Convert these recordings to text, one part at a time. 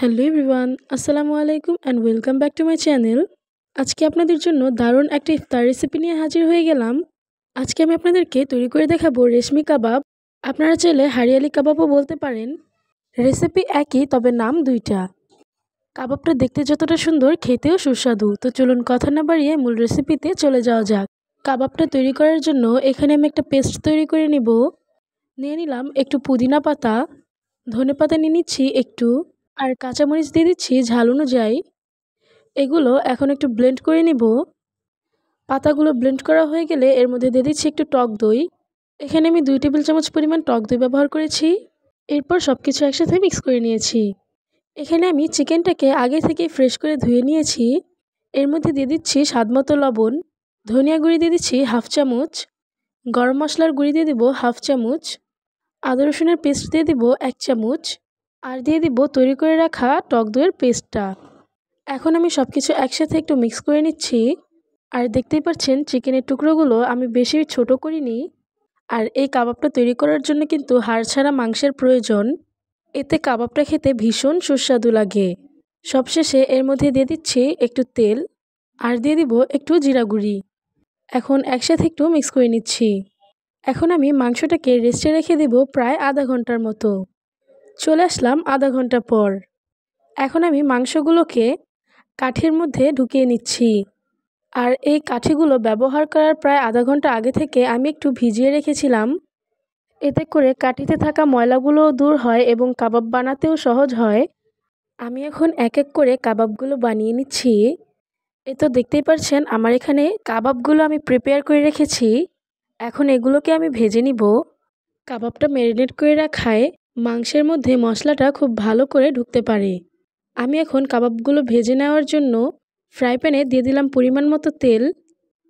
hello everyone আসসালামু আলাইকুম and welcome back to my channel আজকে আপনাদের জন্য দারুণ একটা ইফতার রেসিপি নিয়ে হাজির হয়ে গেলাম আজকে আমি আপনাদেরকে তৈরি করে দেখাবো রেশমি কাবাব আপনারা চাইলে হারিয়ালি কাবাবও বলতে পারেন রেসিপি একই তবে নাম দুইটা কাবাবটা দেখতে যতটা সুন্দর খেতেও সুস্বাদু তো চলুন কথা না বাড়িয়ে মূল রেসিপিতে চলে যাওয়া যাক কাবাবটা তৈরি করার জন্য এখানে আমি একটা পেস্ট তৈরি করে নিব নিয়ে নিলাম একটু পুদিনা পাতা ধনে পাতা নিয়ে নিচ্ছি একটু আর কাঁচামরিচ দিয়ে দিচ্ছি ঝাল অনুযায়ী এগুলো এখন একটু ব্লেন্ড করে নিব পাতাগুলো ব্লেন্ড করা হয়ে গেলে এর মধ্যে দিয়ে দিচ্ছি একটু টক দই এখানে আমি দুই টেবিল চামচ পরিমাণ টক দই ব্যবহার করেছি এরপর সব কিছু একসাথে মিক্স করে নিয়েছি এখানে আমি চিকেনটাকে আগে থেকে ফ্রেশ করে ধুয়ে নিয়েছি এর মধ্যে দিয়ে দিচ্ছি স্বাদমতো লবণ ধনিয়া গুঁড়ি দিয়ে দিচ্ছি হাফ চামচ গরম মশলার গুঁড়ি দিয়ে দেবো হাফ চামচ আদা রসুনের পেস্ট দিয়ে দেবো এক চামচ আর দিয়ে দিব তৈরি করে রাখা টক দইয়ের পেস্টটা এখন আমি সব কিছু একসাথে একটু মিক্স করে নিচ্ছি আর দেখতেই পাচ্ছেন চিকেনের টুকরোগুলো আমি বেশি ছোট করিনি আর এই কাবাবটা তৈরি করার জন্য কিন্তু হাড় ছাড়া মাংসের প্রয়োজন এতে কাবাবটা খেতে ভীষণ সুস্বাদু লাগে সবশেষে এর মধ্যে দিয়ে দিচ্ছি একটু তেল আর দিয়ে দিব একটু জিরা গুঁড়ি এখন একসাথে একটু মিক্স করে নিচ্ছি এখন আমি মাংসটাকে রেস্টে রেখে দেব প্রায় আধা ঘন্টার মতো চলে আসলাম আধা ঘন্টা পর এখন আমি মাংসগুলোকে কাঠির মধ্যে ঢুকিয়ে নিচ্ছি আর এই কাঠিগুলো ব্যবহার করার প্রায় আধা ঘন্টা আগে থেকে আমি একটু ভিজিয়ে রেখেছিলাম এতে করে কাঠিতে থাকা ময়লাগুলো দূর হয় এবং কাবাব বানাতেও সহজ হয় আমি এখন এক এক করে কাবাবগুলো বানিয়ে নিচ্ছি এ তো দেখতেই পারছেন আমার এখানে কাবাবগুলো আমি প্রিপেয়ার করে রেখেছি এখন এগুলোকে আমি ভেজে নিব কাবাবটা ম্যারিনেট করে রাখায় মাংসের মধ্যে মশলাটা খুব ভালো করে ঢুকতে পারে আমি এখন কাবাবগুলো ভেজে নেওয়ার জন্য ফ্রাই প্যানে দিয়ে দিলাম পরিমাণ মতো তেল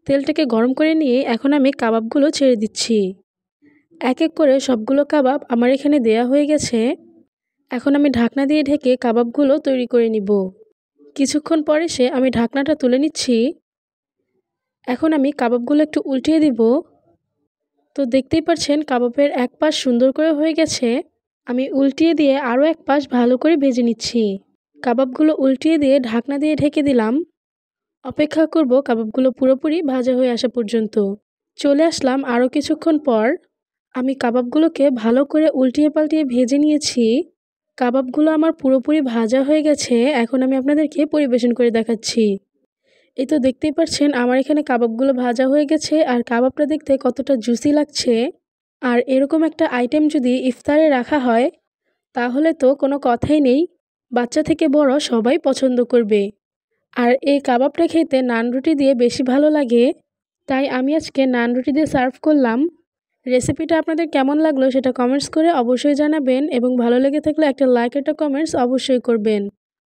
তেলটাকে গরম করে নিয়ে এখন আমি কাবাবগুলো ছেড়ে দিচ্ছি এক এক করে সবগুলো কাবাব আমার এখানে দেয়া হয়ে গেছে এখন আমি ঢাকনা দিয়ে ঢেকে কাবাবগুলো তৈরি করে নিব কিছুক্ষণ পরে সে আমি ঢাকনাটা তুলে নিচ্ছি এখন আমি কাবাবগুলো একটু উল্টিয়ে দিব তো দেখতেই পাচ্ছেন কাবাবের এক পাশ সুন্দর করে হয়ে গেছে আমি উল্টিয়ে দিয়ে আরও এক পাশ ভালো করে ভেজে নিচ্ছি কাবাবগুলো উল্টিয়ে দিয়ে ঢাকনা দিয়ে ঢেকে দিলাম অপেক্ষা করব কাবাবগুলো পুরোপুরি ভাজা হয়ে আসা পর্যন্ত চলে আসলাম আরও কিছুক্ষণ পর আমি কাবাবগুলোকে ভালো করে উল্টিয়ে পাল্টিয়ে ভেজে নিয়েছি কাবাবগুলো আমার পুরোপুরি ভাজা হয়ে গেছে এখন আমি আপনাদেরকে পরিবেশন করে দেখাচ্ছি এই তো দেখতেই পাচ্ছেন আমার এখানে কাবাবগুলো ভাজা হয়ে গেছে আর কাবাবটা দেখতে কতটা জুসি লাগছে আর এরকম একটা আইটেম যদি ইফতারে রাখা হয় তাহলে তো কোনো কথাই নেই বাচ্চা থেকে বড় সবাই পছন্দ করবে আর এই কাবাবটা খেতে নান রুটি দিয়ে বেশি ভালো লাগে তাই আমি আজকে নান রুটি দিয়ে সার্ভ করলাম রেসিপিটা আপনাদের কেমন লাগলো সেটা কমেন্টস করে অবশ্যই জানাবেন এবং ভালো লেগে থাকলে একটা লাইক একটা কমেন্টস অবশ্যই করবেন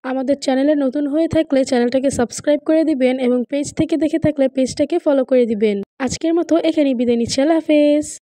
আমাদের চ্যানেলে নতুন হয়ে থাকলে চ্যানেলটাকে সাবস্ক্রাইব করে দিবেন এবং পেজ থেকে দেখে থাকলে পেজটাকে ফলো করে দিবেন আজকের মতো এখানেই বিদায় নিচ্ছি আল্লাহ হাফেজ